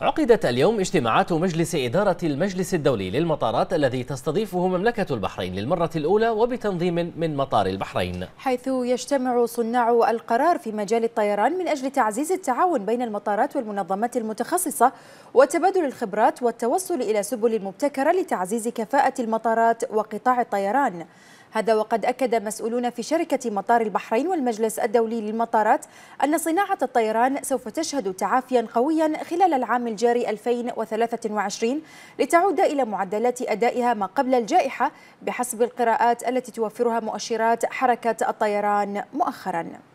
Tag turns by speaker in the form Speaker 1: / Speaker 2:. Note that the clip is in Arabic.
Speaker 1: عقدت اليوم اجتماعات مجلس إدارة المجلس الدولي للمطارات الذي تستضيفه مملكة البحرين للمرة الأولى وبتنظيم من مطار البحرين
Speaker 2: حيث يجتمع صناع القرار في مجال الطيران من أجل تعزيز التعاون بين المطارات والمنظمات المتخصصة وتبادل الخبرات والتوصل إلى سبل مبتكرة لتعزيز كفاءة المطارات وقطاع الطيران هذا وقد أكد مسؤولون في شركة مطار البحرين والمجلس الدولي للمطارات أن صناعة الطيران سوف تشهد تعافيا قويا خلال العام الجاري 2023 لتعود إلى معدلات أدائها ما قبل الجائحة بحسب القراءات التي توفرها مؤشرات حركة الطيران مؤخراً